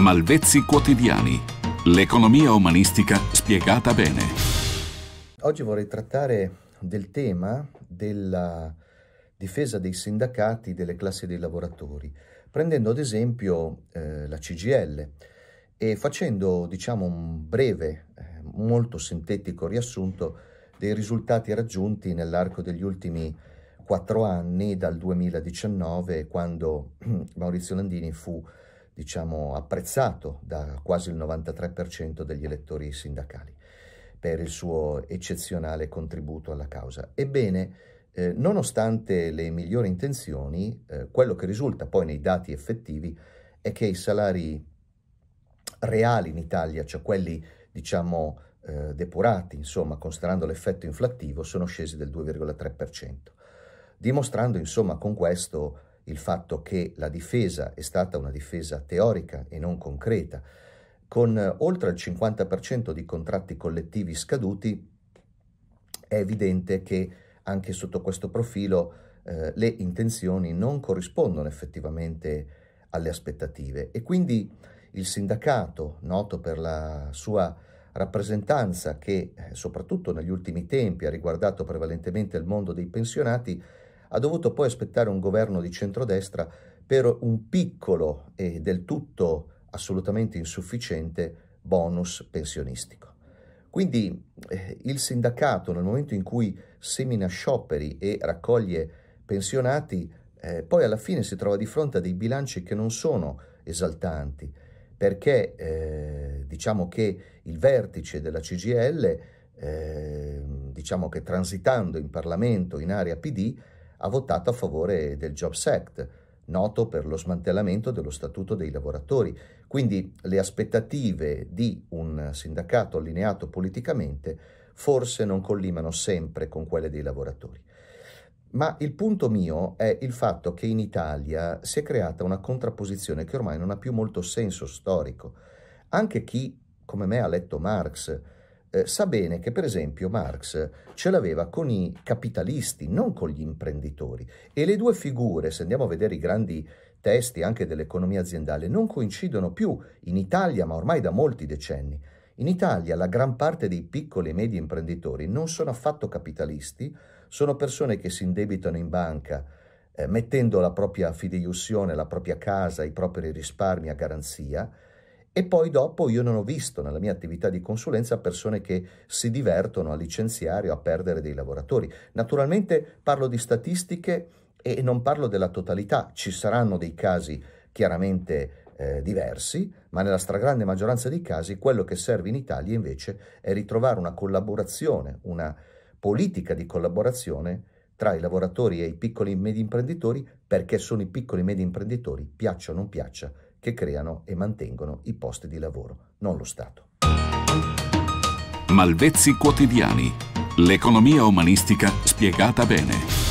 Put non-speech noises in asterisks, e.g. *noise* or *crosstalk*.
Malvezzi quotidiani. L'economia umanistica spiegata bene. Oggi vorrei trattare del tema della difesa dei sindacati delle classi dei lavoratori, prendendo ad esempio eh, la CGL e facendo diciamo, un breve, eh, molto sintetico riassunto dei risultati raggiunti nell'arco degli ultimi quattro anni, dal 2019, quando *clears throat* Maurizio Landini fu diciamo, apprezzato da quasi il 93% degli elettori sindacali per il suo eccezionale contributo alla causa. Ebbene, eh, nonostante le migliori intenzioni, eh, quello che risulta poi nei dati effettivi è che i salari reali in Italia, cioè quelli diciamo eh, depurati, insomma, considerando l'effetto inflattivo, sono scesi del 2,3%, dimostrando insomma con questo il fatto che la difesa è stata una difesa teorica e non concreta, con eh, oltre il 50% di contratti collettivi scaduti, è evidente che anche sotto questo profilo eh, le intenzioni non corrispondono effettivamente alle aspettative e quindi il sindacato, noto per la sua rappresentanza che eh, soprattutto negli ultimi tempi ha riguardato prevalentemente il mondo dei pensionati, ha dovuto poi aspettare un governo di centrodestra per un piccolo e del tutto assolutamente insufficiente bonus pensionistico. Quindi eh, il sindacato nel momento in cui semina scioperi e raccoglie pensionati, eh, poi alla fine si trova di fronte a dei bilanci che non sono esaltanti, perché eh, diciamo che il vertice della CGL, eh, diciamo che transitando in Parlamento in area PD, ha votato a favore del Jobs Act, noto per lo smantellamento dello statuto dei lavoratori. Quindi le aspettative di un sindacato allineato politicamente forse non collimano sempre con quelle dei lavoratori. Ma il punto mio è il fatto che in Italia si è creata una contrapposizione che ormai non ha più molto senso storico. Anche chi, come me, ha letto Marx, eh, sa bene che per esempio Marx ce l'aveva con i capitalisti, non con gli imprenditori. E le due figure, se andiamo a vedere i grandi testi anche dell'economia aziendale, non coincidono più in Italia, ma ormai da molti decenni. In Italia la gran parte dei piccoli e medi imprenditori non sono affatto capitalisti, sono persone che si indebitano in banca eh, mettendo la propria fideiussione, la propria casa, i propri risparmi a garanzia, e poi dopo io non ho visto nella mia attività di consulenza persone che si divertono a licenziare o a perdere dei lavoratori. Naturalmente parlo di statistiche e non parlo della totalità, ci saranno dei casi chiaramente eh, diversi, ma nella stragrande maggioranza dei casi quello che serve in Italia invece è ritrovare una collaborazione, una politica di collaborazione tra i lavoratori e i piccoli e medi imprenditori perché sono i piccoli e medi imprenditori, piaccia o non piaccia, che creano e mantengono i posti di lavoro, non lo Stato. Malvezzi quotidiani. L'economia umanistica spiegata bene.